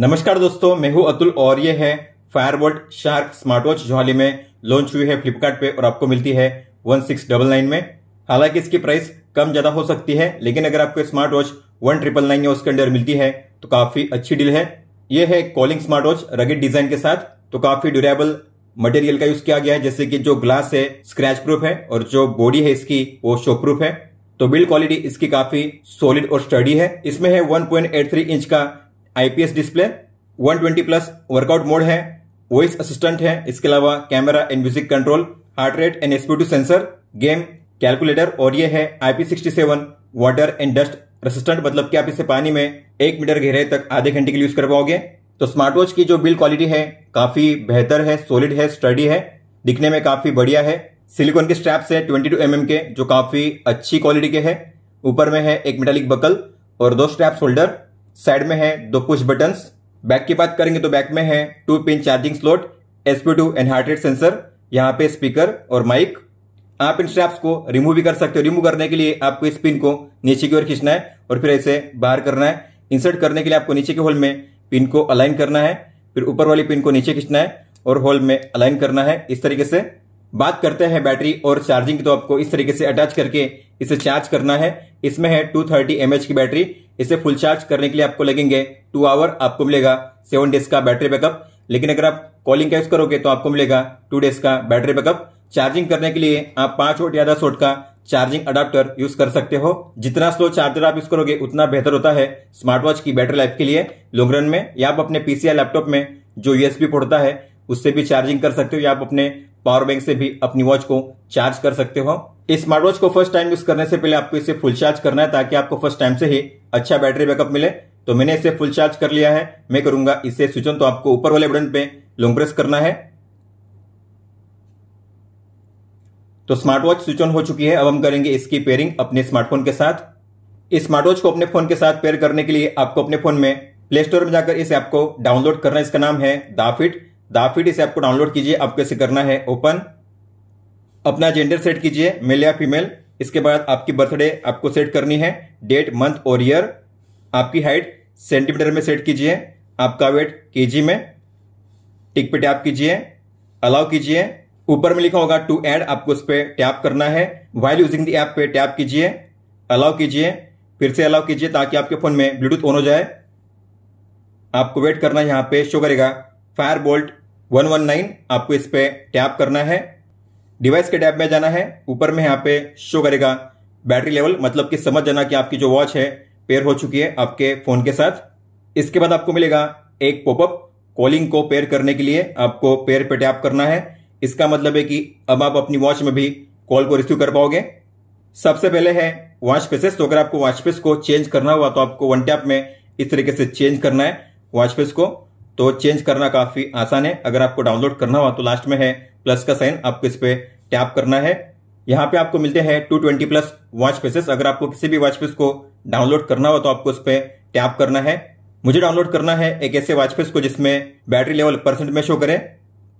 नमस्कार दोस्तों मैं हूं अतुल और ये है फायरबोल्ट शार्क स्मार्ट वॉच जो हाल ही में लॉन्च हुई है फ्लिपकार्ट पे और आपको मिलती है वन सिक्स डबल नाइन में हालांकि इसकी प्राइस कम ज्यादा हो सकती है लेकिन अगर आपको smart watch one triple nine या उसके अंडर मिलती है तो काफी अच्छी डील है ये है calling smart watch rugged design के साथ तो काफी ड्यूरेबल मटेरियल का यूज किया गया है जैसे कि जो ग्लास है स्क्रैच प्रूफ है और जो बॉडी है इसकी वो शॉक प्रूफ है तो बिल्ड क्वालिटी इसकी काफी सॉलिड और स्टडी है इसमें है 1.83 इंच का IPS display 120 plus workout mode है वॉइस असिस्टेंट है इसके अलावा camera and music control heart rate and S P two sensor game calculator और ये है IP sixty seven water and dust resistant मतलब कि आप इसे पानी में एक मीटर गहराई तक आधे घंटे के लिए यूज कर पाओगे तो स्मार्ट वॉच की जो बिल्ड क्वालिटी है काफी बेहतर है सॉलिड है स्टडी है दिखने में काफी बढ़िया है सिलिकॉन के स्ट्रैप्स है ट्वेंटी टू के जो काफी अच्छी क्वालिटी के है ऊपर में है एक मेटालिक बकल और दो स्ट्रैप्स होल्डर साइड में है दो पुश बटन बैक की बात करेंगे तो बैक में है two pin charging slot SP two and heart rate sensor यहाँ पे स्पीकर और माइक आप इन स्ट्रैप्स को रिमूव भी कर सकते हो रिमूव करने के लिए आपको इस पिन को नीचे की ओर खींचना है और फिर ऐसे बाहर करना है इंसर्ट करने के लिए आपको नीचे के होल में पिन को अलाइन करना है फिर ऊपर वाली पिन को नीचे खींचना है और होल में अलाइन करना है इस तरीके से बात करते हैं बैटरी और चार्जिंग की तो आपको इस तरीके से अटैच करके इसे चार्ज करना है इसमें है टू थर्टी की बैटरी इसे फुल चार्ज करने के लिए आपको लगेंगे टू आवर आपको मिलेगा सेवन डेज का बैटरी बैकअप लेकिन अगर आप कॉलिंग का करोगे तो आपको मिलेगा टू डेज का बैटरी बैकअप चार्जिंग करने के लिए आप पांच वोट या दस वोट का चार्जिंग अडाप्टर यूज कर सकते हो जितना स्लो चार्जर आप यूज करोगे उतना बेहतर होता है स्मार्ट वॉच की बैटरी लाइफ के लिए लॉन्ग रन में या आप अपने पीसी या लैपटॉप में जो यूएसबी पोर्ट होता है उससे भी चार्जिंग कर सकते हो या आप अपने पावर बैंक से भी अपनी वॉच को चार्ज कर सकते हो स्मार्ट वॉच को फर्स्ट टाइम यूज करने से पहले आपको इसे फुल चार्ज करना है ताकि आपको फर्स्ट टाइम से ही अच्छा बैटरी बैकअप मिले तो मैंने इसे फुल चार्ज कर लिया है मैं करूंगा इसे स्विच ऑन तो आपको ऊपर वाले बटन पे लॉन्ग प्रेस करना है तो स्मार्ट वॉच स्विच ऑन हो चुकी है अब हम करेंगे इसकी पेयरिंग अपने स्मार्टफोन के साथ इस स्मार्ट वॉच को अपने फोन के साथ पेयर करने के लिए आपको अपने फोन में प्ले स्टोर में जाकर इस ऐप को डाउनलोड करना है इसका नाम है दाफिट दाफिट इसे आपको डाउनलोड कीजिए आपको इसे करना है ओपन अपना जेंडर सेट कीजिए मेल या फीमेल इसके बाद आपकी बर्थडे आपको सेट करनी है डेट मंथ और ईयर आपकी हाइट सेंटीमीटर में सेट कीजिए आपका वेट केजी में टिक पे टैप कीजिए अलाउ कीजिए ऊपर में लिखा होगा टू एड आपको उस पर टैप करना है वाइल यूजिंग दी ऐप पे टैप कीजिए अलाउ कीजिए फिर से अलाउ कीजिए ताकि आपके फ़ोन में ब्लूटूथ ऑन हो जाए आपको वेट करना यहाँ पे शो करेगा Fire Boltt one one nine आपको इस पर टैप करना है डिवाइस के टैब में जाना है ऊपर में यहाँ पे शो करेगा बैटरी लेवल मतलब कि समझ जाना कि आपकी जो वॉच है पेयर हो चुकी है आपके फोन के साथ इसके बाद आपको मिलेगा एक पॉपअप कॉलिंग को पेयर करने के लिए आपको पेयर पे टैप करना है इसका मतलब है कि अब आप अपनी वॉच में भी कॉल को रिसीव कर पाओगे सबसे पहले है वॉच पेसेस तो अगर आपको वॉच पेस को चेंज करना हुआ तो आपको वन टैप में इस तरीके से चेंज करना है वॉच पेस को तो चेंज करना काफी आसान है अगर आपको डाउनलोड करना हुआ तो लास्ट में है प्लस का साइन आपको इस पर टैप करना है यहाँ पे आपको मिलते हैं 220 प्लस वॉच पेसेस अगर आपको किसी भी वॉच पेस को डाउनलोड करना हो तो आपको उस पर टैप करना है मुझे डाउनलोड करना है एक ऐसे वॉच पेस को जिसमें बैटरी लेवल परसेंट में शो करे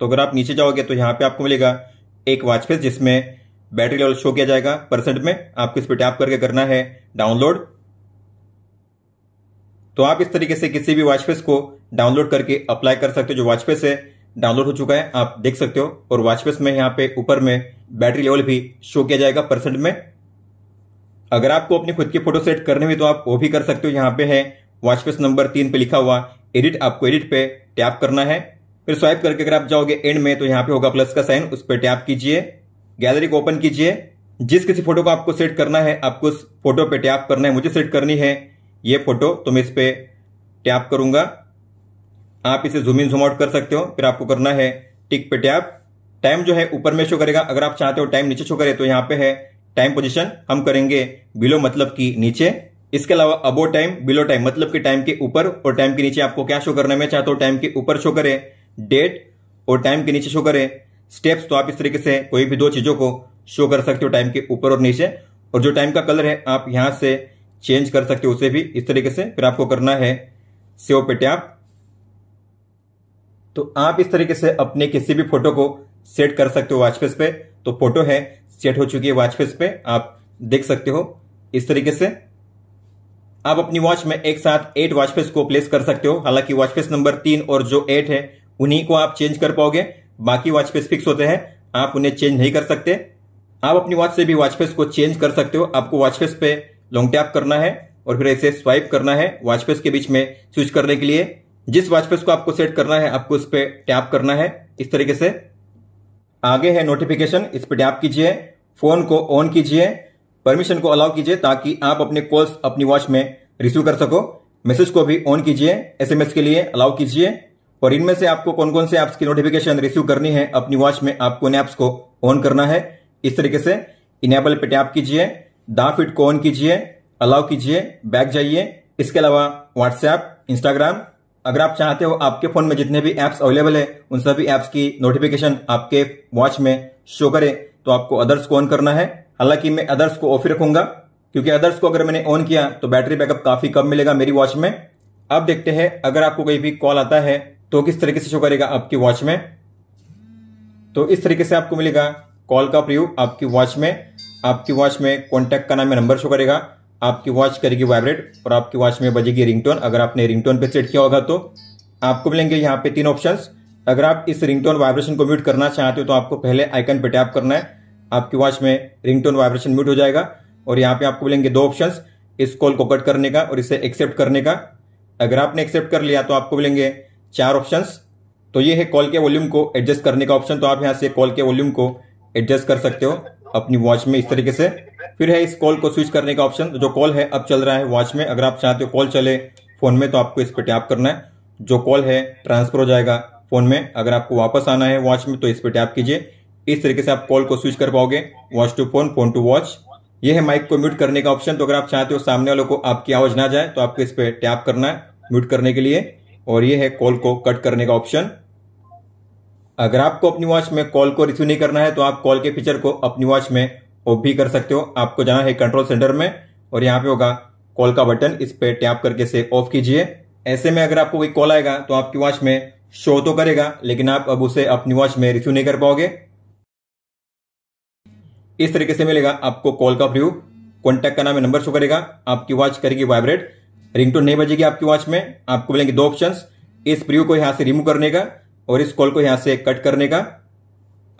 तो अगर आप नीचे जाओगे तो यहाँ पे आपको मिलेगा एक वॉच पेस जिसमें बैटरी लेवल शो किया जाएगा परसेंट में आपको इस पर टैप करके करना है डाउनलोड तो आप इस तरीके से किसी भी वॉच पेस को डाउनलोड करके अप्लाई कर सकते हो जो वॉच पेस है डाउनलोड हो चुका है आप देख सकते हो और वॉचपेस में यहाँ पे ऊपर में बैटरी लेवल भी शो किया जाएगा परसेंट में अगर आपको अपनी खुद की फोटो सेट करनी हुई तो आप वो भी कर सकते हो यहाँ पे है वॉचपेस नंबर तीन पे लिखा हुआ एडिट आपको एडिट पे टैप करना है फिर स्वाइप करके अगर आप जाओगे एंड में तो यहाँ पे होगा प्लस का साइन उस पर टैप कीजिए गैलरी को ओपन कीजिए जिस किसी फोटो को आपको सेट करना है आपको उस फोटो पे टैप करना है मुझे सेट करनी है ये फोटो तो मैं इस पर टैप करूंगा आप इसे जूम इन जूम आउट कर सकते हो फिर आपको करना है टिक पे टैप टाइम जो है ऊपर में शो करेगा अगर आप चाहते हो टाइम नीचे शो करे तो यहाँ पे है टाइम पोजिशन हम करेंगे बिलो मतलब की नीचे इसके अलावा अबो टाइम बिलो टाइम मतलब कि टाइम के ऊपर और टाइम के नीचे आपको क्या शो करना है मैं चाहता हूँ टाइम के ऊपर शो करे डेट और टाइम के नीचे शो करे स्टेप्स तो आप इस तरीके से कोई भी दो चीजों को शो कर सकते हो टाइम के ऊपर और नीचे और जो टाइम का कलर है आप यहां से चेंज कर सकते हो उसे भी इस तरीके से फिर आपको करना है सेव पे टैप तो आप इस तरीके से अपने किसी भी फोटो को सेट कर सकते हो वॉच पे तो फोटो है सेट हो चुकी है वाचपेस पे आप देख सकते हो इस तरीके से आप अपनी वॉच में एक साथ एट वाचपेस को प्लेस कर सकते हो हालांकि वॉच नंबर तीन और जो एट है उन्हीं को आप चेंज कर पाओगे बाकी वॉच फिक्स होते हैं आप उन्हें चेंज नहीं कर सकते आप अपनी वॉच से भी वॉच को चेंज कर सकते हो आपको वाचपेस पे लॉन्ग टैप करना है और फिर ऐसे स्वाइप करना है वॉच के बीच में स्विच करने के लिए जिस वॉच फेस को आपको सेट करना है आपको इस पर टैप करना है इस तरीके से आगे है नोटिफिकेशन इस पर टैप कीजिए फोन को ऑन कीजिए परमिशन को अलाउ कीजिए ताकि आप अपने कॉल्स अपनी वॉच में रिसीव कर सको मैसेज को भी ऑन कीजिए एसएमएस के लिए अलाउ कीजिए और इनमें से आपको कौन कौन से ऐप्स की नोटिफिकेशन रिसीव करनी है अपनी वॉच में आपको इन ऐप्स को ऑन करना है इस तरीके से इनेबल पे टैप कीजिए दा फिट को ऑन कीजिए अलाउ कीजिए बैक जाइए इसके अलावा व्हाट्सएप इंस्टाग्राम अगर आप चाहते हो आपके फ़ोन में जितने भी ऐप्स अवेलेबल है उन सभी एप्स की नोटिफिकेशन आपके वॉच में शो करे तो आपको अदर्स को ऑन करना है हालांकि मैं अदर्स को ऑफ ही रखूंगा क्योंकि अदर्स को अगर मैंने ऑन किया तो बैटरी बैकअप काफ़ी कम मिलेगा मेरी वॉच में अब देखते हैं अगर आपको कोई भी कॉल आता है तो किस तरीके से शो करेगा आपकी वॉच में तो इस तरीके से आपको मिलेगा कॉल का प्रयोग आपकी वॉच में आपकी वॉच में कॉन्टेक्ट का नाम नंबर शो करेगा आपकी वॉच करेगी वाइब्रेट और आपकी वॉच में बजेगी रिंगटोन अगर आपने रिंगटोन पे सेट किया होगा तो आपको मिलेंगे यहाँ पे तीन ऑप्शन अगर आप इस रिंगटोन वाइब्रेशन को म्यूट करना चाहते हो तो आपको पहले आइकन पे टैप करना है आपकी वॉच में रिंगटोन वाइब्रेशन म्यूट हो जाएगा और यहाँ पे आपको मिलेंगे दो ऑप्शन इस कॉल को कट करने का और इसे एक्सेप्ट करने का अगर आपने एक्सेप्ट कर लिया तो आपको मिलेंगे चार ऑप्शन तो ये है कॉल के वॉल्यूम को एडजस्ट करने का ऑप्शन तो आप यहाँ से कॉल के वॉल्यूम को एडजस्ट कर सकते हो अपनी वॉच में इस तरीके से फिर है इस कॉल को स्विच करने का ऑप्शन जो कॉल है अब चल रहा है वॉच में अगर आप चाहते हो कॉल चले फोन में तो आपको इस पर टैप करना है जो कॉल है ट्रांसफर हो जाएगा फोन में अगर आपको वापस आना है वॉच में तो इस पर टैप कीजिए इस तरीके से आप कॉल को स्विच कर पाओगे watch to phone phone to watch ये है माइक को म्यूट करने का ऑप्शन तो अगर आप चाहते हो सामने वालों को आपकी आवाज ना जाए तो आपको इस पर टैप करना है म्यूट करने के लिए और ये है कॉल को कट करने का ऑप्शन अगर आपको अपनी वॉच में कॉल को रिसीव नहीं करना है तो आप कॉल के फीचर को अपनी वॉच में वो भी कर सकते हो आपको जाना है कंट्रोल सेंटर में और यहाँ पे होगा कॉल का बटन इस पर टैप करके से ऑफ कीजिए ऐसे में अगर आपको कोई कॉल आएगा तो आपकी वॉच में शो तो करेगा लेकिन आप अब उसे अपनी वॉच में रिसीव नहीं कर पाओगे इस तरीके से मिलेगा आपको कॉल का व्यू कॉन्टेक्ट का नाम नंबर शो करेगा आपकी वॉच करेगी वाइब्रेट रिंगटोन नहीं बजेगी आपकी वॉच में आपको मिलेंगे दो ऑप्शंस इस प्रियो को यहां से रिमूव करने का और इस कॉल को यहां से कट करने का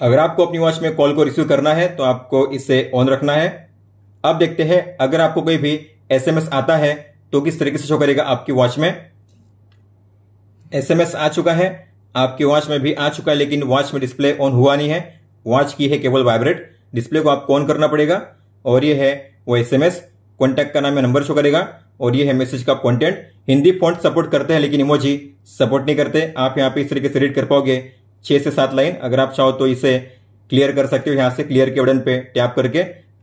अगर आपको अपनी वॉच में कॉल को रिसीव करना है तो आपको इसे ऑन रखना है अब देखते हैं अगर आपको कोई भी एसएमएस आता है तो किस तरीके से शो करेगा आपकी वॉच में एसएमएस आ चुका है आपकी वॉच में भी आ चुका है लेकिन वॉच में डिस्प्ले ऑन हुआ नहीं है वॉच की है केवल वाइब्रेट डिस्प्ले को आपको ऑन करना पड़ेगा और यह है वो एस एम एस कॉन्टैक्ट का नाम या नंबर शो करेगा और यह है मैसेज का कॉन्टेंट हिंदी फॉन्ट सपोर्ट करते हैं लेकिन इमोजी सपोर्ट नहीं करते आप यहाँ पे इस तरीके से रीड कर पाओगे छह से सात लाइन अगर आप चाहो तो इसे क्लियर कर सकते हो यहां से क्लियर के बटन पे टैप करके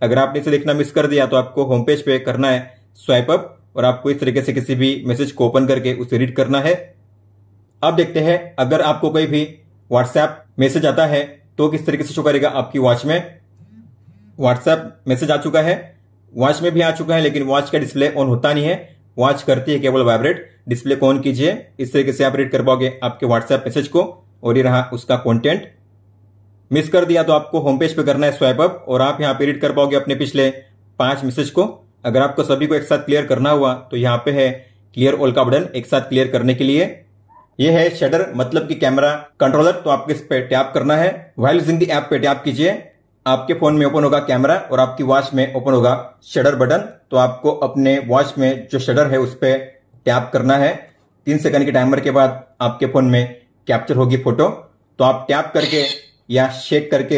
अगर आपने इसे देखना मिस कर दिया तो आपको होम पेज पे करना है स्वाइप अप और आपको इस तरीके से किसी भी मैसेज को ओपन करके उसे रीड करना है अब देखते हैं अगर आपको कोई भी व्हाट्सएप मैसेज आता है तो किस तरीके से शो करेगा आपकी वॉच में व्हाट्सएप मैसेज आ चुका है वॉच में भी आ चुका है लेकिन वॉच का डिस्प्ले ऑन होता नहीं है वॉच करती है केवल वाइब्रेट डिस्प्ले को ऑन कीजिए इस तरीके से आप रीड कर पाओगे आपके व्हाट्सएप मैसेज को और ये रहा उसका कंटेंट मिस कर दिया तो आपको होम पेज पे करना है स्वाइप अप और आप यहाँ पे रीड कर पाओगे अपने पिछले पांच मैसेज को अगर आपको सभी को एक साथ क्लियर करना हुआ तो यहाँ पे है क्लियर ऑल का बटन एक साथ क्लियर करने के लिए ये है शटर मतलब कि कैमरा कंट्रोलर तो आपको इस पे टैप करना है वाइल यूजिंग ऐप पे टैप कीजिए आपके फोन में ओपन होगा कैमरा और आपकी वॉच में ओपन होगा शटर बटन तो आपको अपने वॉच में जो शटर है उस पर टैप करना है तीन सेकंड के टाइमर के बाद आपके फोन में कैप्चर होगी फोटो तो आप टैप करके या शेक करके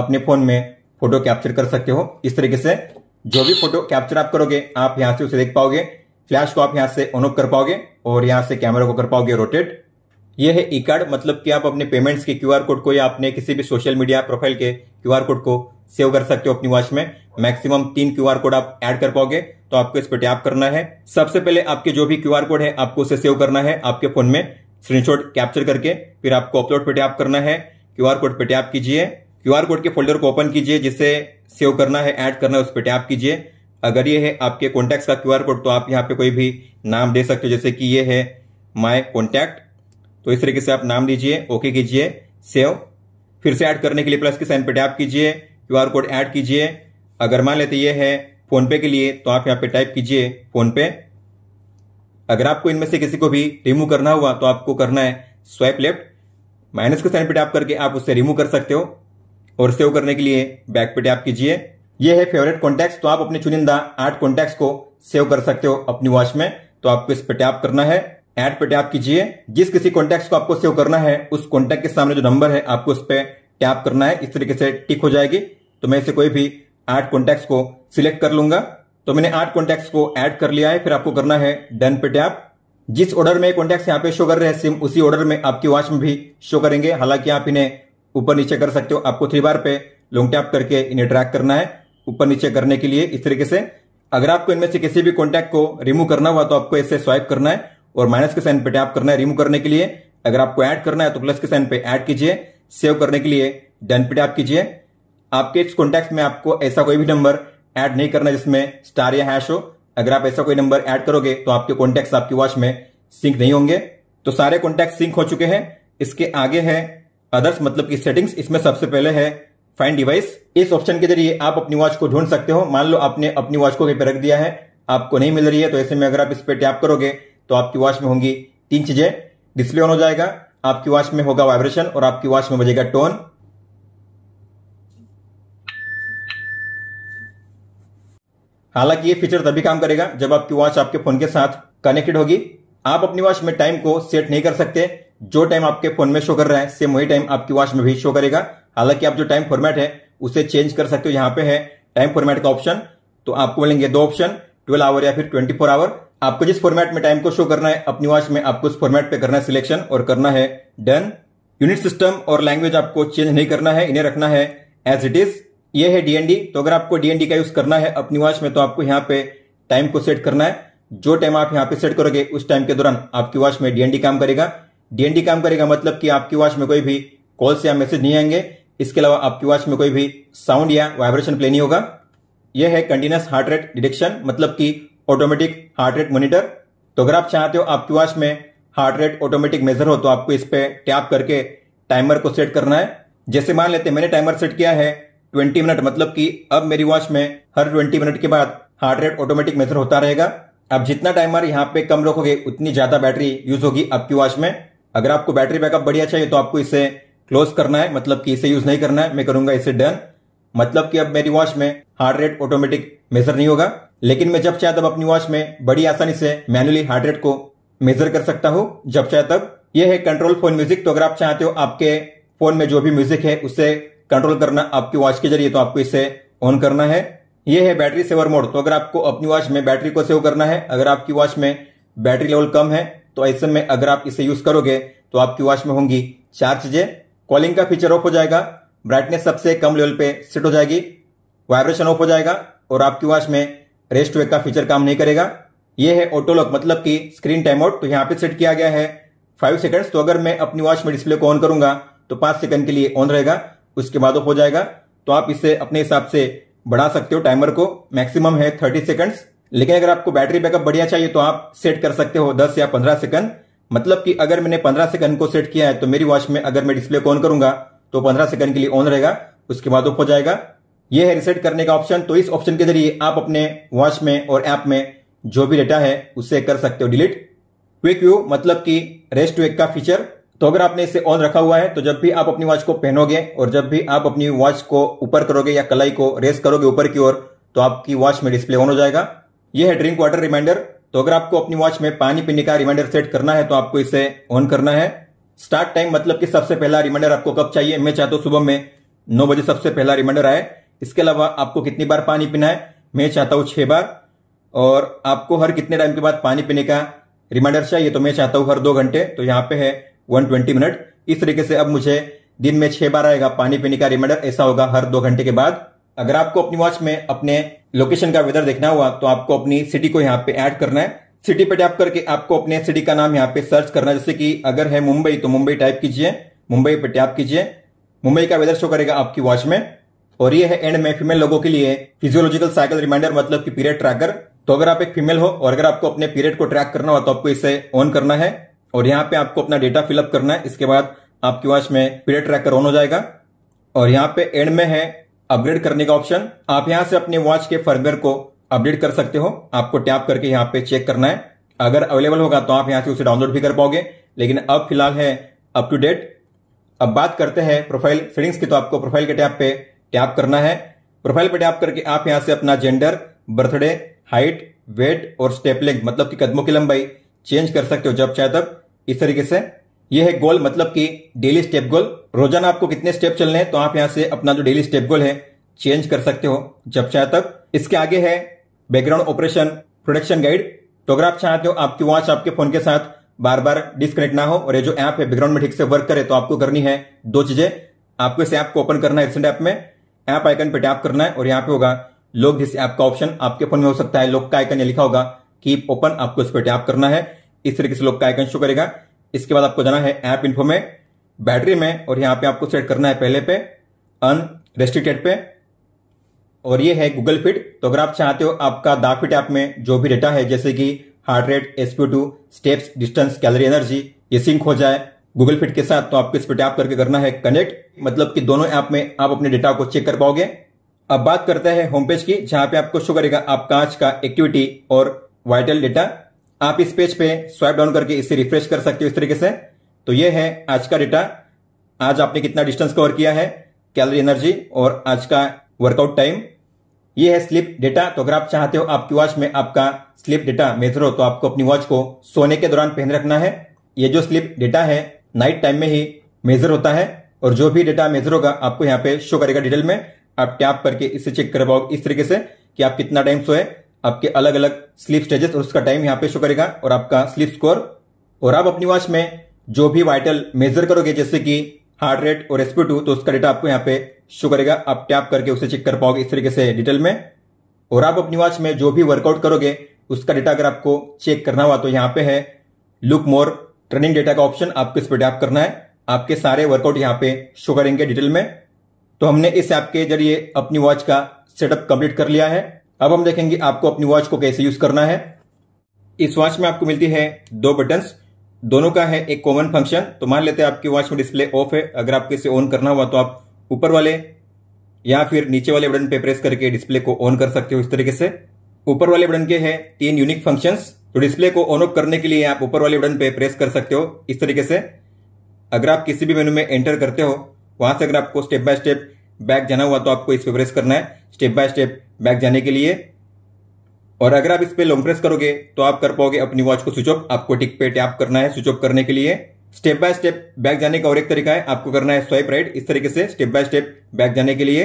अपने फोन में फोटो कैप्चर कर सकते हो इस तरीके से जो भी फोटो कैप्चर आप करोगे आप यहां से उसे देख पाओगे फ्लैश को आप यहां से ऑन ऑफ कर पाओगे और यहां से कैमरा को कर पाओगे रोटेट ये है ई कार्ड मतलब कि आप अपने पेमेंट्स के क्यूआर कोड को या अपने किसी भी सोशल मीडिया प्रोफाइल के क्यूआर कोड को सेव कर सकते हो अपनी वॉच में मैक्सिमम तीन क्यूआर कोड आप ऐड कर पाओगे तो आपको इस पर टैप करना है सबसे पहले आपके जो भी क्यूआर कोड है आपको उसे सेव करना है आपके फोन में स्क्रीनशॉट कैप्चर करके फिर आपको अपलोड पे टैप करना है क्यूआर कोड पे टैप कीजिए क्यूआर कोड के फोल्डर को ओपन कीजिए जिसे सेव करना है ऐड करना है उस पर टैप कीजिए अगर ये है आपके कॉन्टैक्ट का क्यूआर कोड तो आप यहाँ पे कोई भी नाम दे सकते हो जैसे कि ये है माई कॉन्टैक्ट तो इस तरीके से आप नाम दीजिए ओके कीजिए सेव फिर से ऐड करने के लिए प्लस के साइन पे टैप कीजिए क्यूआर कोड ऐड कीजिए अगर मान लेते ये है फोनपे के लिए तो आप यहाँ पे टाइप कीजिए फोनपे अगर आपको इनमें से किसी को भी रिमूव करना हुआ तो आपको करना है स्वाइप लेफ्ट माइनस के साइन पे टैप करके आप उससे रिमूव कर सकते हो और सेव करने के लिए बैक पे टैप कीजिए ये है फेवरेट कॉन्टेक्ट तो आप अपने चुनिंदा आठ कॉन्टेक्ट को सेव कर सकते हो अपनी वॉच में तो आपको इस पे टैप करना है एड पे टैप कीजिए जिस किसी कॉन्टेक्ट को आपको सेव करना है उस कॉन्टेक्ट के सामने जो नंबर है आपको उस पर टैप करना है इस तरीके से टिक हो जाएगी तो मैं इसे कोई भी आठ कॉन्टेक्ट को सिलेक्ट कर लूंगा तो मैंने आठ कॉन्टैक्ट्स को ऐड कर लिया है फिर आपको करना है डन पे टैप जिस ऑर्डर में कॉन्टैक्ट्स यहाँ पे शो कर रहे हैं सिम उसी ऑर्डर में आपकी वॉच में भी शो करेंगे हालांकि आप इन्हें ऊपर नीचे कर सकते हो आपको थ्री बार पे लॉन्ग टैप करके इन्हें ट्रैक करना है ऊपर नीचे करने के लिए इस तरीके से अगर आपको इनमें से किसी भी कॉन्टैक्ट को रिमूव करना हुआ तो आपको ऐसे स्वाइप करना है और माइनस के साइन पे टैप करना है रिमूव करने के लिए अगर आपको ऐड करना है तो प्लस के साइन पे ऐड कीजिए सेव करने के लिए डन पे टैप कीजिए आपके इस कॉन्टैक्ट में आपको ऐसा कोई भी नंबर ऐड नहीं करना जिसमें स्टार या हैश हो अगर आप ऐसा कोई नंबर ऐड करोगे तो आपके कॉन्टैक्ट आपकी वॉच में सिंक नहीं होंगे तो सारे कॉन्टेक्ट सिंक हो चुके हैं इसके आगे है अदर्स मतलब की सेटिंग्स इसमें सबसे पहले है फाइन डिवाइस इस ऑप्शन के जरिए आप अपनी वॉच को ढूंढ सकते हो मान लो आपने अपनी वॉच को कहीं पर रख दिया है आपको नहीं मिल रही है तो ऐसे में अगर आप इस पर टैप करोगे तो आपकी वॉच में होंगी तीन चीजें डिस्प्ले ऑन हो जाएगा आपकी वॉच में होगा वाइब्रेशन और आपकी वॉच में बजेगा टोन हालांकि ये फीचर तभी काम करेगा जब आपकी वॉच आपके फोन के साथ कनेक्टेड होगी आप अपनी वॉच में टाइम को सेट नहीं कर सकते जो टाइम आपके फोन में शो कर रहा है सेम वही टाइम आपकी वॉच में भी शो करेगा हालांकि आप जो टाइम फॉर्मेट है उसे चेंज कर सकते हो यहाँ पे है टाइम फॉर्मेट का ऑप्शन तो आपको मिलेंगे दो ऑप्शन ट्वेल्व आवर या फिर ट्वेंटी फोर आवर आपको जिस फॉर्मेट में टाइम को शो करना है अपनी वॉच में आपको उस फॉर्मेट पे करना है सिलेक्शन और करना है डन यूनिट सिस्टम और लैंग्वेज आपको चेंज नहीं करना है इन्हें रखना है एज इट इज ये है डीएनडी तो अगर आपको डीएनडी का यूज करना है अपनी वॉच में तो आपको यहाँ पे टाइम को सेट करना है जो टाइम आप यहाँ पे सेट करोगे उस टाइम के दौरान आपकी वॉच में डीएनडी काम करेगा डीएनडी काम करेगा मतलब कि आपकी वॉच में कोई भी कॉल्स या मैसेज नहीं आएंगे इसके अलावा आपकी वॉच में कोई भी साउंड या वाइब्रेशन प्ले नहीं होगा यह है कंटिन्यूस हार्ट रेट डिटेक्शन मतलब की ऑटोमेटिक हार्ट रेट मॉनिटर तो अगर आप चाहते हो आपकी वॉच में हार्ट रेट ऑटोमेटिक मेजर हो तो आपको इस पे टैप करके टाइमर को सेट करना है जैसे मान लेते हैं मैंने टाइमर सेट किया है ट्वेंटी मिनट मतलब कि अब मेरी वॉच में हर ट्वेंटी मिनट के बाद हार्ट रेट ऑटोमेटिक मेजर होता रहेगा अब जितना टाइमर यहाँ पे कम रखोगे उतनी ज्यादा बैटरी यूज होगी आपकी वॉच में अगर आपको बैटरी बैकअप बढ़िया चाहिए तो आपको इसे क्लोज करना है मतलब कि इसे यूज नहीं करना है मैं करूंगा इसे डन मतलब कि अब मेरी वॉच में हार्ट रेट ऑटोमेटिक मेजर नहीं होगा लेकिन मैं जब चाहे तब अपनी वॉच में बड़ी आसानी से मैनुअली हार्ट रेट को मेजर कर सकता हूँ जब चाहे तब यह है कंट्रोल फोन म्यूजिक तो अगर आप चाहते हो आपके फोन में जो भी म्यूजिक है उसे कंट्रोल करना आपकी वॉच के जरिए तो आपको इसे ऑन करना है यह है बैटरी सेवर मोड तो अगर आपको अपनी वॉच में बैटरी को सेव करना है अगर आपकी वॉच में बैटरी लेवल कम है तो ऐसे में अगर आप इसे यूज करोगे तो आपकी वॉच में होंगी चार चीजें कॉलिंग का फीचर ऑफ हो जाएगा ब्राइटनेस सबसे कम लेवल पे सेट हो जाएगी वाइब्रेशन ऑफ हो जाएगा और आपकी वॉच में रेस्ट वेक का फीचर काम नहीं करेगा यह है ऑटो लॉक मतलब कि स्क्रीन टाइम आउट तो यहाँ पे सेट किया गया है फाइव सेकंड्स तो अगर मैं अपनी वॉच में डिस्प्ले को ऑन करूंगा तो पांच सेकंड के लिए ऑन रहेगा उसके बाद हो जाएगा तो आप इसे अपने हिसाब से बढ़ा सकते हो टाइमर को मैक्सिमम है थर्टी सेकंड्स लेकिन अगर आपको बैटरी बैकअप बढ़िया चाहिए तो आप सेट कर सकते हो दस या पंद्रह सेकंड मतलब कि अगर मैंने पंद्रह सेकंड को सेट किया है तो मेरी वॉच में अगर मैं डिस्प्ले को ऑन करूंगा तो पंद्रह सेकंड के लिए ऑन रहेगा उसके बाद ऑफ हो जाएगा यह है रिसेट करने का ऑप्शन तो इस ऑप्शन के जरिए आप अपने वॉच में और ऐप में जो भी डेटा है उसे कर सकते हो डिलीट क्विक व्यू मतलब कि रेस्ट वेक का फीचर तो अगर आपने इसे ऑन रखा हुआ है तो जब भी आप अपनी वॉच को पहनोगे और जब भी आप अपनी वॉच को ऊपर करोगे या कलाई को रेस करोगे ऊपर की ओर तो आपकी वॉच में डिस्प्ले ऑन हो जाएगा यह है ड्रिंक वाटर रिमाइंडर तो अगर आपको अपनी वॉच में पानी पीने का रिमाइंडर सेट करना है तो आपको इसे ऑन करना है स्टार्ट टाइम मतलब कि सबसे पहला रिमाइंडर आपको कब चाहिए मैं चाहता हूँ सुबह में नौ बजे सबसे पहला रिमाइंडर आए इसके अलावा आपको कितनी बार पानी पीना है मैं चाहता हूं छह बार और आपको हर कितने टाइम के बाद पानी पीने का रिमाइंडर चाहिए तो मैं चाहता हूं हर दो घंटे तो यहाँ पे है वन ट्वेंटी मिनट इस तरीके से अब मुझे दिन में छह बार आएगा पानी पीने का रिमाइंडर ऐसा होगा हर दो घंटे के बाद अगर आपको अपनी वॉच में अपने लोकेशन का वेदर देखना हुआ तो आपको अपनी सिटी को यहाँ पे ऐड करना है सिटी पे टैप करके आपको अपने सिटी का नाम यहाँ पे सर्च करना है जैसे कि अगर है मुंबई तो मुंबई टाइप कीजिए मुंबई पे टैप कीजिए मुंबई का वेदर शो करेगा आपकी वॉच में और ये है एंड में फीमेल लोगों के लिए फिजियोलॉजिकल साइकिल रिमाइंडर मतलब कि पीरियड ट्रैकर तो अगर आप एक फीमेल हो और अगर आपको अपने पीरियड को ट्रैक करना हो तो आपको इसे ऑन करना है और यहाँ पे आपको अपना डेटा फिलअप करना है इसके बाद आपके वॉच में पीरियड ट्रैकर ऑन हो जाएगा और यहाँ पे एंड में है अपग्रेड करने का ऑप्शन आप यहां से अपने वॉच के फर्मवेयर को अपडेट कर सकते हो आपको टैप करके यहाँ पे चेक करना है अगर अवेलेबल होगा तो आप यहाँ से उसे डाउनलोड भी कर पाओगे लेकिन अब फिलहाल है अप टू डेट अब बात करते हैं प्रोफाइल सेटिंग्स की तो आपको प्रोफाइल के टैप पे टैप करना है प्रोफाइल पे टैप करके आप यहाँ से अपना जेंडर बर्थडे हाइट वेट और स्टेपलिंग मतलब कि कदमों की लंबाई चेंज कर सकते हो जब चाहे तब इस तरीके से यह है गोल मतलब कि डेली स्टेप गोल रोजाना आपको कितने स्टेप चलने हैं तो आप यहां से अपना जो डेली स्टेप गोल है चेंज कर सकते हो जब चाहे तक इसके आगे है बैकग्राउंड ऑपरेशन प्रोडक्शन गाइड तो अगर आप चाहते हो आपकी वॉच आपके फोन के साथ बार बार डिस्कनेक्ट ना हो और ये जो ऐप है बैकग्राउंड में ठीक से वर्क करे तो आपको करनी है दो चीजें आपको इस ऐप को ओपन करना है रिसेंट ऐप में ऐप आइकन पे टैप करना है और यहाँ पे होगा लोग जिस ऐप का ऑप्शन आपके फोन में हो सकता है लोग का आइकन ये लिखा होगा कीप ओपन आपको इस पर टैप करना है इस तरीके से लोग का आइकन शो करेगा इसके बाद आपको जाना है ऐप इन्फो में बैटरी में और यहां पे आपको सेट करना है पहले पे रेस्ट्रिक्टेड पे और ये है गूगल फिट तो अगर आप चाहते हो आपका दा फिट ऐप में जो भी डेटा है जैसे कि heart rate SP two steps distance calorie energy ये सिंक हो जाए गूगल फिट के साथ तो आपको इस पर टैप करके करना है कनेक्ट मतलब कि दोनों ऐप में आप अपने डेटा को चेक कर पाओगे अब बात करते हैं होम पेज की जहां पे आपको शो करेगा आपका आज का एक्टिविटी और वाइटल डेटा आप इस पेज पे स्वाइप डाउन करके इसे रिफ्रेश कर सकते हो इस तरीके से तो ये है आज का डेटा आज आपने कितना डिस्टेंस कवर किया है कैलोरी एनर्जी और आज का वर्कआउट टाइम ये है स्लिप डेटा तो अगर आप चाहते हो आपकी वॉच में आपका स्लिप डेटा मेजर हो तो आपको अपनी वॉच को सोने के दौरान पहन रखना है ये जो स्लिप डेटा है नाइट टाइम में ही मेजर होता है और जो भी डेटा मेजर होगा आपको यहाँ पे शो करेगा डिटेल में आप टैप करके इसे चेक करवाओ इस तरीके से कि आप कितना टाइम सोए आपके अलग अलग स्लीप स्टेजेस और उसका टाइम यहाँ पे शो करेगा और आपका स्लिप स्कोर और आप अपनी वॉच में जो भी वाइटल मेजर करोगे जैसे कि हार्ट रेट और एसपी टू तो उसका डेटा आपको यहाँ पे शो करेगा आप टैप करके उसे चेक कर पाओगे इस तरीके से डिटेल में और आप अपनी वॉच में जो भी वर्कआउट करोगे उसका डेटा अगर आपको चेक करना हुआ तो यहाँ पे है लुक मोर ट्रेनिंग डेटा का ऑप्शन आपको इस पर टैप करना है आपके सारे वर्कआउट यहाँ पे शो करेंगे डिटेल में तो हमने इस ऐप के जरिए अपनी वॉच का सेटअप कंप्लीट कर लिया है अब हम देखेंगे आपको अपनी वॉच को कैसे यूज करना है इस वॉच में आपको मिलती है दो बटन्स दोनों का है एक कॉमन फंक्शन तो मान लेते हैं आपकी वॉच में डिस्प्ले ऑफ है अगर आपको इसे ऑन करना हुआ तो आप ऊपर वाले या फिर नीचे वाले बटन पे प्रेस करके डिस्प्ले को ऑन कर सकते हो इस तरीके से ऊपर वाले बटन के हैं तीन यूनिक फंक्शंस तो डिस्प्ले को ऑन ऑफ करने के लिए आप ऊपर वाले बटन पे प्रेस कर सकते हो इस तरीके से अगर आप किसी भी मेनू में एंटर करते हो वहां से अगर आपको स्टेप बाय स्टेप बैक जाना हुआ तो आपको इस पर प्रेस करना है स्टेप बाय स्टेप बैक जाने के लिए और अगर आप इस पर लॉन्ग प्रेस करोगे तो आप कर पाओगे अपनी वॉच को स्विच ऑफ आपको टिक पे टैप करना है स्विच ऑफ करने के लिए स्टेप बाय स्टेप बैक जाने का और एक तरीका है आपको करना है स्वाइप राइट इस तरीके से स्टेप बाय स्टेप बैक जाने के लिए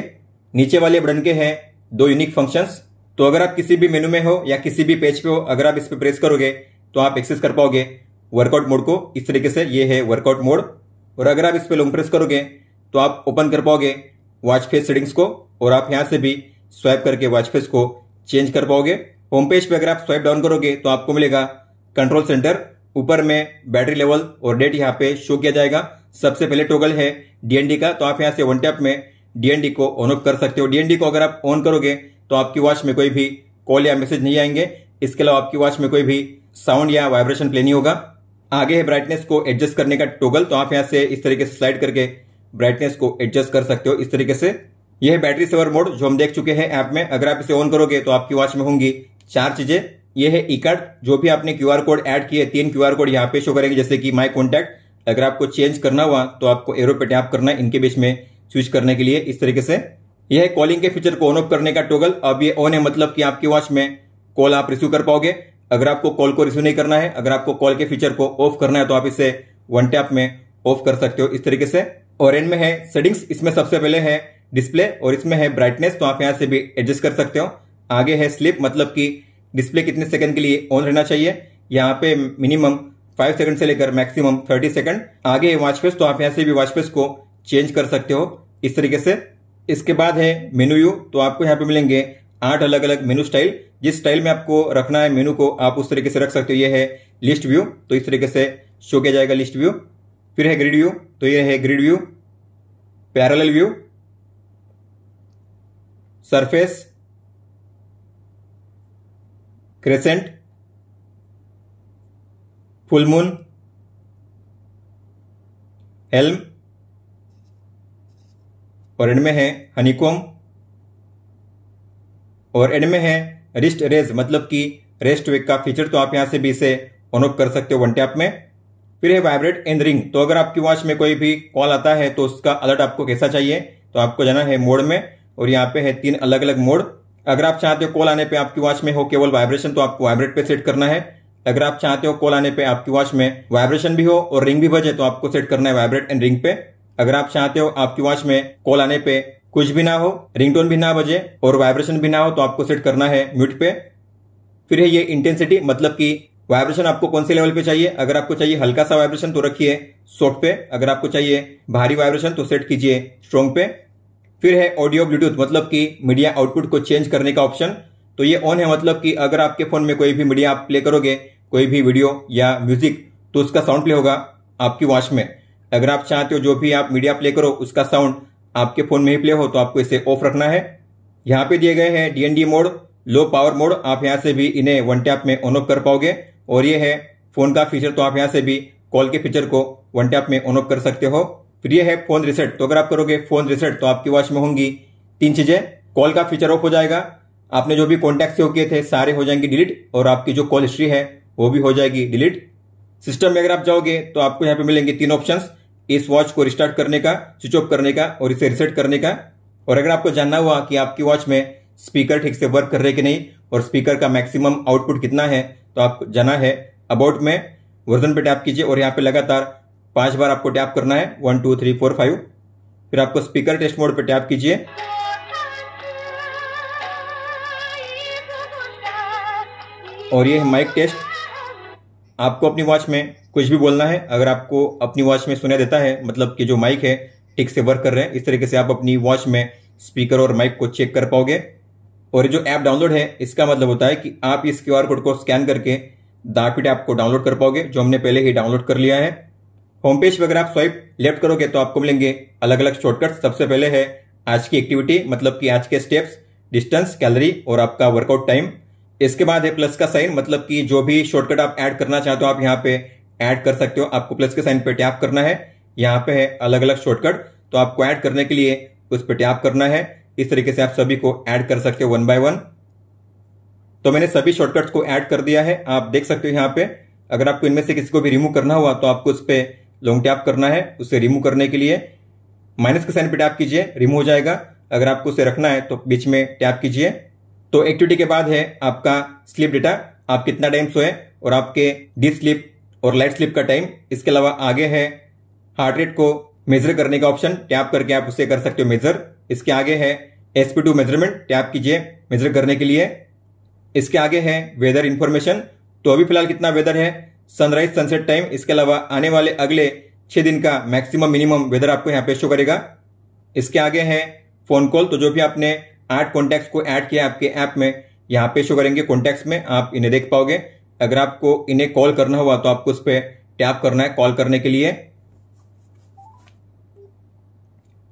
नीचे वाले बटन के हैं दो यूनिक फंक्शंस तो अगर आप किसी भी मेनू में हो या किसी भी पेज पे हो अगर आप इस पर प्रेस करोगे तो आप एक्सेस कर पाओगे वर्कआउट मोड को इस तरीके से ये है वर्कआउट मोड और अगर आप इस पर लॉन्ग प्रेस करोगे तो आप ओपन कर पाओगे वॉच फेस सेटिंग्स को और आप यहाँ से भी स्वाइप करके वॉच फेस को चेंज कर पाओगे होम पेज पे अगर आप स्वाइप डाउन करोगे तो आपको मिलेगा कंट्रोल सेंटर ऊपर में बैटरी लेवल और डेट यहाँ पे शो किया जाएगा सबसे पहले टोगल है डीएनडी का तो आप यहाँ से वन टैप में डीएनडी को ऑन ऑफ कर सकते हो डीएनडी को अगर आप ऑन करोगे तो आपकी वॉच में कोई भी कॉल या मैसेज नहीं आएंगे इसके अलावा आपकी वॉच में कोई भी साउंड या वाइब्रेशन प्ले नहीं होगा आगे है ब्राइटनेस को एडजस्ट करने का टोगल तो आप यहाँ से इस तरीके से स्लाइड करके ब्राइटनेस को एडजस्ट कर सकते हो इस तरीके से यह बैटरी सेवर मोड जो हम देख चुके हैं ऐप में अगर आप इसे ऑन करोगे तो आपकी वॉच में होंगी चार चीजें ये है ई कार्ड जो भी आपने क्यू आर कोड ऐड किए तीन क्यू आर कोड यहाँ पे शो करेंगे जैसे कि माई कॉन्टैक्ट अगर आपको चेंज करना हुआ तो आपको एरो पे टैप करना है इनके बीच में स्विच करने के लिए इस तरीके से यह है कॉलिंग के फीचर को ऑन ऑफ करने का टोगल अब ये ऑन है मतलब कि आपकी वॉच में कॉल आप रिसीव कर पाओगे अगर आपको कॉल को रिसीव नहीं करना है अगर आपको कॉल के फीचर को ऑफ करना है तो आप इसे वन टैप में ऑफ कर सकते हो इस तरीके से ऑरेंज में है सेटिंग्स इसमें सबसे पहले है डिस्प्ले और इसमें है ब्राइटनेस तो आप यहाँ से भी एडजस्ट कर सकते हो आगे है स्लिप मतलब कि डिस्प्ले कितने सेकंड के लिए ऑन रहना चाहिए यहाँ पे मिनिमम फाइव सेकंड से लेकर मैक्सिमम थर्टी सेकंड आगे वॉच फेस तो आप यहाँ से भी वॉच फेस को चेंज कर सकते हो इस तरीके से इसके बाद है मेनू यू तो आपको यहाँ पे मिलेंगे आठ अलग अलग मेनू स्टाइल जिस स्टाइल में आपको रखना है मेनू को आप उस तरीके से रख सकते हो ये है लिस्ट व्यू तो इस तरीके से शो किया जाएगा लिस्ट व्यू फिर है ग्रिड व्यू तो ये है grid view parallel view surface crescent full moon helm और एंड में है हनीकोम और एंड में है रिस्ट रेज मतलब कि रेस्ट वेक का फीचर तो आप यहां से भी इसे ऑन ऑफ कर सकते हो वन टैप में फिर है वाइब्रेट एंड रिंग तो अगर आपकी वॉच में कोई भी कॉल आता है तो उसका अलर्ट आपको कैसा चाहिए तो आपको जाना है मोड में और यहाँ पे है तीन अलग अलग मोड अगर आप चाहते हो कॉल आने पे आपकी वॉच में हो केवल वाइब्रेशन तो आपको वाइब्रेट पे सेट करना है अगर आप चाहते हो कॉल आने पे आपकी वॉच में वाइब्रेशन भी हो और रिंग भी बजे तो आपको सेट करना है वाइब्रेट एंड रिंग पे अगर आप चाहते हो आपकी वॉच में कॉल आने पे कुछ भी ना हो रिंगटोन भी ना बजे और वाइब्रेशन भी ना हो तो आपको सेट करना है म्यूट पे फिर है ये इंटेंसिटी मतलब कि वाइब्रेशन आपको कौन से लेवल पे चाहिए अगर आपको चाहिए हल्का सा वाइब्रेशन तो रखिए सॉफ्ट पे अगर आपको चाहिए भारी वाइब्रेशन तो सेट कीजिए स्ट्रॉन्ग पे फिर है ऑडियो ब्लूटूथ मतलब कि मीडिया आउटपुट को चेंज करने का ऑप्शन तो ये ऑन है मतलब कि अगर आपके फोन में कोई भी मीडिया आप प्ले करोगे कोई भी वीडियो या म्यूजिक तो उसका साउंड प्ले होगा आपकी वॉच में अगर आप चाहते हो जो भी आप मीडिया प्ले करो उसका साउंड आपके फोन में ही प्ले हो तो आपको इसे ऑफ रखना है यहां पे दिए गए हैं DND mode low power mode आप यहां से भी इन्हें वन टैप में ऑन ऑफ कर पाओगे और ये है फ़ोन का फीचर तो आप यहाँ से भी कॉल के फीचर को वन टैप में ऑन ऑफ कर सकते हो फिर ये है फ़ोन रिसेट तो अगर आप करोगे फ़ोन रिसेट तो आपकी वॉच में होंगी तीन चीज़ें कॉल का फीचर ऑफ हो जाएगा आपने जो भी कॉन्टेक्ट सेव किए थे सारे हो जाएंगे डिलीट और आपकी जो कॉल हिस्ट्री है वो भी हो जाएगी डिलीट सिस्टम में अगर आप जाओगे तो आपको यहाँ पे मिलेंगे तीन ऑप्शंस इस वॉच को रिस्टार्ट करने का स्विच ऑफ करने का और इसे रिसेट करने का और अगर आपको जानना हुआ कि आपकी वॉच में स्पीकर ठीक से वर्क कर रहे कि नहीं और स्पीकर का मैक्सिमम आउटपुट कितना है तो आप जाना है अबाउट में वर्जन पे टैप कीजिए और यहाँ पे लगातार पांच बार आपको टैप करना है one two three four five फिर आपको स्पीकर टेस्ट मोड पे टैप कीजिए और ये है माइक टेस्ट आपको अपनी वॉच में कुछ भी बोलना है अगर आपको अपनी वॉच में सुना देता है मतलब कि जो माइक है ठीक से वर्क कर रहे हैं इस तरीके से आप अपनी वॉच में स्पीकर और माइक को चेक कर पाओगे और ये जो ऐप डाउनलोड है इसका मतलब होता है कि आप इस क्यू कोड को स्कैन करके दापिट ऐप को डाउनलोड कर पाओगे जो हमने पहले ही डाउनलोड कर लिया है होम पेज पर अगर आप स्वाइप लेफ्ट करोगे तो आपको मिलेंगे अलग अलग शॉर्टकट सबसे पहले है आज की एक्टिविटी मतलब कि आज के स्टेप्स डिस्टेंस कैलरी और आपका वर्कआउट टाइम इसके बाद है प्लस का साइन मतलब कि जो भी शॉर्टकट आप ऐड करना चाहते हो आप यहाँ पे ऐड कर सकते हो आपको प्लस के साइन पे टैप करना है यहाँ पे है अलग अलग शॉर्टकट तो आपको ऐड करने के लिए उस पर टैप करना है इस तरीके से आप सभी को ऐड कर सकते हो वन बाय वन तो मैंने सभी शॉर्टकट्स को ऐड कर दिया है आप देख सकते हो यहाँ पे अगर आपको इनमें से किसी को भी रिमूव करना हुआ तो आपको उस पर लॉन्ग टैप करना है उसे रिमूव करने के लिए माइनस के साइन पे टैप कीजिए रिमूव हो जाएगा अगर आपको उसे रखना है तो बीच में टैप कीजिए तो एक्टिविटी के बाद है आपका स्लिप डेटा आप कितना टाइम सोए और आपके डी स्लिप और लाइट स्लिप का टाइम इसके अलावा आगे है हार्ट रेट को मेजर करने का ऑप्शन टैप करके आप उसे कर सकते हो मेजर इसके आगे है एसपी टू मेजरमेंट टैप कीजिए मेजर करने के लिए इसके आगे है वेदर इंफॉर्मेशन तो अभी फिलहाल कितना वेदर है सनराइज सनसेट टाइम इसके अलावा आने वाले अगले छह दिन का मैक्सिमम मिनिमम वेदर आपको यहाँ पे शो करेगा इसके आगे है फ़ोन कॉल तो जो भी आपने आठ कॉन्टेक्ट को ऐड किया आपके ऐप में यहाँ पे शो करेंगे कॉन्टेक्ट में आप इन्हें देख पाओगे अगर आपको इन्हें कॉल करना हुआ तो आपको उस पर टैप करना है कॉल करने के लिए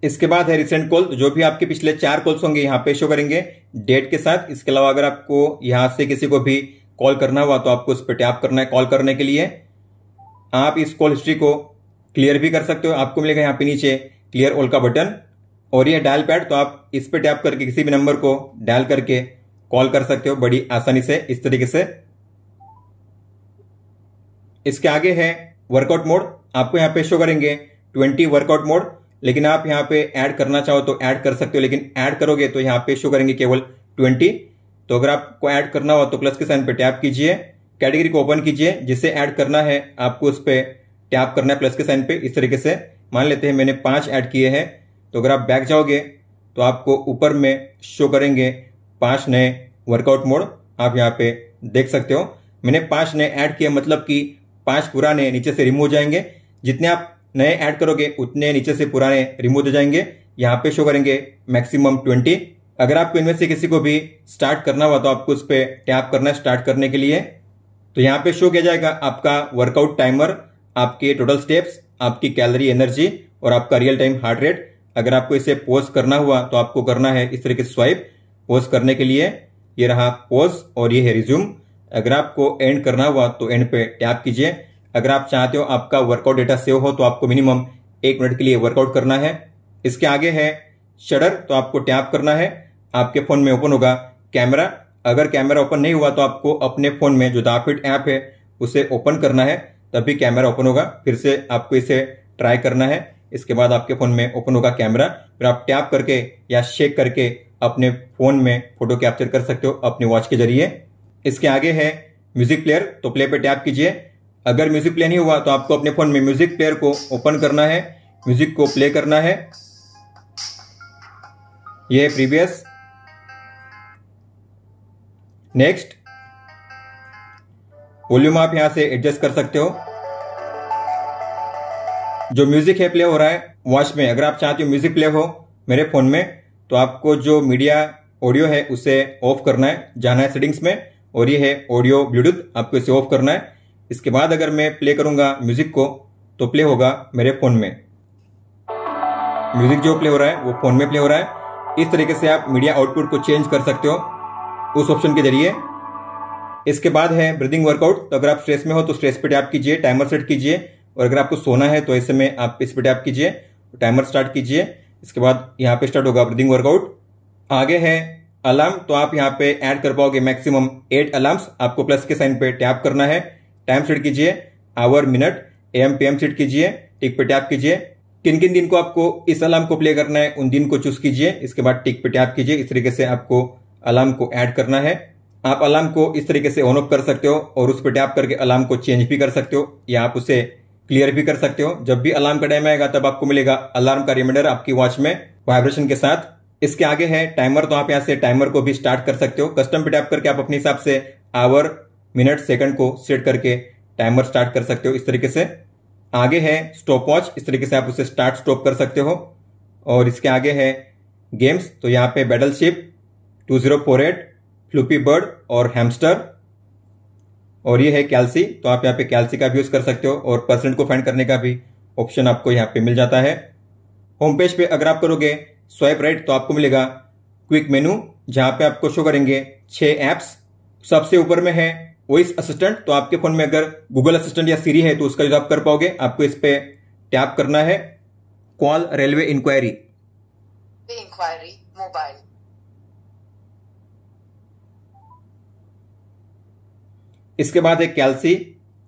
इसके बाद है रिसेंट कॉल जो भी आपके पिछले चार कॉल्स होंगे यहाँ पे शो करेंगे डेट के साथ इसके अलावा अगर आपको यहां से किसी को भी कॉल करना हुआ तो आपको इस पर टैप करना है कॉल करने के लिए आप इस कॉल हिस्ट्री को क्लियर भी कर सकते हो आपको मिलेगा यहाँ पे नीचे क्लियर ऑल का बटन और ये डायल पैड तो आप इस पर टैप करके किसी भी नंबर को डायल करके कॉल कर सकते हो बड़ी आसानी से इस तरीके से इसके आगे है वर्कआउट मोड आपको यहाँ पे शो करेंगे ट्वेंटी वर्कआउट मोड लेकिन आप यहाँ पे ऐड करना चाहो तो ऐड कर सकते हो लेकिन ऐड करोगे तो यहाँ पे शो करेंगे केवल ट्वेंटी तो अगर आपको ऐड करना हो तो प्लस के साइन पे टैप कीजिए कैटेगरी को ओपन कीजिए जिसे ऐड करना है आपको उस पर टैप करना है प्लस के साइन पे इस तरीके से मान लेते हैं मैंने पांच ऐड किए हैं तो अगर आप बैक जाओगे तो आपको ऊपर में शो करेंगे पांच नए वर्कआउट मोड आप यहाँ पे देख सकते हो मैंने पांच नए ऐड किए मतलब कि पांच पुराने नीचे से रिमूव हो जाएंगे जितने आप नए ऐड करोगे उतने नीचे से पुराने रिमूव हो जाएंगे यहाँ पे शो करेंगे मैक्सिमम ट्वेंटी अगर आपको इनमें से किसी को भी स्टार्ट करना हुआ तो आपको उस पर टैप करना है स्टार्ट करने के लिए तो यहाँ पे शो किया जाएगा आपका वर्कआउट टाइमर आपके टोटल स्टेप्स आपकी कैलरी एनर्जी और आपका रियल टाइम हार्ट रेट अगर आपको इसे पोज करना हुआ तो आपको करना है इस तरीके से स्वाइप पोज करने के लिए ये रहा पोज और ये है रिज्यूम अगर आपको एंड करना हुआ तो एंड पे टैप कीजिए अगर आप चाहते हो आपका वर्कआउट डेटा सेव हो तो आपको मिनिमम एक मिनट के लिए वर्कआउट करना है इसके आगे है शटर तो आपको टैप करना है आपके फ़ोन में ओपन होगा कैमरा अगर कैमरा ओपन नहीं हुआ तो आपको अपने फ़ोन में जो दाफिट ऐप है उसे ओपन करना है तभी कैमरा ओपन होगा फिर से आपको इसे ट्राई करना है इसके बाद आपके फ़ोन में ओपन होगा कैमरा फिर आप टैप करके या शेक करके अपने फ़ोन में फ़ोटो कैप्चर कर सकते हो अपने वॉच के जरिए इसके आगे है म्यूज़िक प्लेयर तो प्ले पे टैप कीजिए अगर म्यूजिक प्ले नहीं हुआ तो आपको अपने फोन में म्यूजिक प्लेयर को ओपन करना है म्यूजिक को प्ले करना है यह है प्रीवियस नेक्स्ट वॉल्यूम आप यहां से एडजस्ट कर सकते हो जो म्यूजिक है प्ले हो रहा है वॉच में अगर आप चाहते हो म्यूजिक प्ले हो मेरे फोन में तो आपको जो मीडिया ऑडियो है उसे ऑफ करना है जाना है सेटिंग्स में और ये है ऑडियो ब्लूटूथ आपको इसे ऑफ करना है इसके बाद अगर मैं प्ले करूंगा म्यूज़िक को तो प्ले होगा मेरे फ़ोन में म्यूज़िक जो प्ले हो रहा है वो फ़ोन में प्ले हो रहा है इस तरीके से आप मीडिया आउटपुट को चेंज कर सकते हो उस ऑप्शन के जरिए इसके बाद है ब्रीदिंग वर्कआउट तो अगर आप स्ट्रेस में हो तो स्ट्रेस पे टैप कीजिए टाइमर सेट कीजिए और अगर आपको सोना है तो ऐसे में आप इस पे टैप कीजिए टाइमर स्टार्ट कीजिए इसके बाद यहाँ पे स्टार्ट होगा ब्रीदिंग वर्कआउट आगे है अलार्म तो आप यहाँ पे ऐड कर पाओगे मैक्सिमम एट अलार्म्स आपको प्लस के साइन पे टैप करना है टाइम सेट कीजिए hour minute M P M set कीजिए टिक पे टैप कीजिए किन किन दिन को आपको इस अलार्म को प्ले करना है उन दिन को चूज कीजिए इसके बाद टिक पे टैप कीजिए इस तरीके से आपको अलार्म को ऐड करना है आप अलार्म को इस तरीके से ऑन ऑफ कर सकते हो और उस पर टैप करके अलार्म को चेंज भी कर सकते हो या आप उसे क्लियर भी कर सकते हो जब भी अलार्म का टाइम आएगा तब आपको मिलेगा अलार्म का रिमाइंडर आपकी वॉच में वाइब्रेशन के साथ इसके आगे है टाइमर तो आप यहाँ से टाइमर को भी स्टार्ट कर सकते हो कस्टम पे टैप करके आप अपने हिसाब से आवर मिनट सेकंड को सेट करके टाइमर स्टार्ट कर सकते हो इस तरीके से आगे है स्टॉप वॉच इस तरीके से आप उसे स्टार्ट स्टॉप कर सकते हो और इसके आगे है गेम्स तो यहाँ पे battleship two zero four eight flappy bird और हैमस्टर और ये है कैल्सी तो आप यहाँ पे कैल्सी का भी यूज कर सकते हो और परसेंट को फाइंड करने का भी ऑप्शन आपको यहाँ पे मिल जाता है होम पेज पे अगर आप करोगे स्वाइप राइट तो आपको मिलेगा क्विक मेनू जहां पे आपको शो करेंगे छह एप्स सबसे ऊपर में है वॉइस असिस्टेंट तो आपके फोन में अगर गूगल असिस्टेंट या सीरी है तो उसका यूज आप कर पाओगे आपको इस पे टैप करना है call railway inquiry inquiry mobile इसके बाद है कैलसी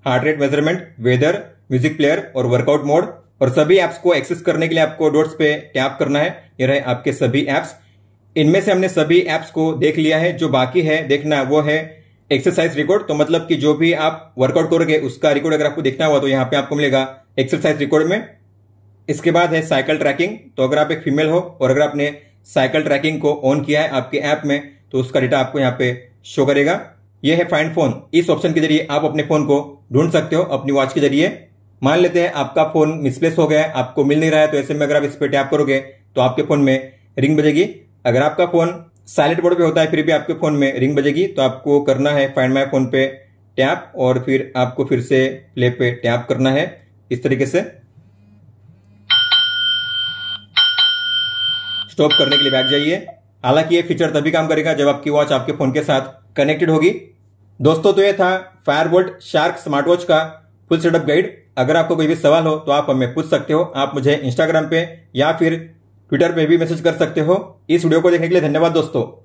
heart rate measurement weather music player और वर्कआउट मोड और सभी एप्स को एक्सेस करने के लिए आपको डॉट्स पे टैप करना है ये रहे आपके सभी एप्स इनमें से हमने सभी एप्स को देख लिया है जो बाकी है देखना वो है एक्सरसाइज रिकॉर्ड तो मतलब कि जो भी आप वर्कआउट करोगे उसका रिकॉर्ड अगर आपको देखना हुआ तो यहाँ पे आपको मिलेगा एक्सरसाइज रिकॉर्ड में इसके बाद है साइकिल ट्रैकिंग तो अगर आप एक फीमेल हो और अगर आपने साइकिल ट्रैकिंग को ऑन किया है आपके ऐप में तो उसका डेटा आपको यहाँ पे शो करेगा यह है फाइंड फोन इस ऑप्शन के जरिए आप अपने फोन को ढूंढ सकते हो अपनी वॉच के जरिए मान लेते हैं आपका फोन मिसप्लेस हो गया है आपको मिल नहीं रहा है तो ऐसे में अगर आप इस पर टैप करोगे तो आपके फोन में रिंग बजेगी अगर आपका फोन साइलेंट मोड पे होता है फिर भी आपके फ़ोन में रिंग बजेगी तो आपको करना है फाइंड माई फ़ोन पे टैप और फिर आपको फिर से प्ले पे टैप करना है इस तरीके से स्टॉप करने के लिए बैठ जाइए हालांकि ये फीचर तभी काम करेगा जब आपकी वॉच आपके फ़ोन के साथ कनेक्टेड होगी दोस्तों तो ये था फायरबोल्ट शार्क स्मार्ट वॉच का फुल सेटअप गाइड अगर आपको कोई भी सवाल हो तो आप हमें पूछ सकते हो आप मुझे इंस्टाग्राम पे या फिर ट्विटर पर भी मैसेज कर सकते हो इस वीडियो को देखने के लिए धन्यवाद दोस्तों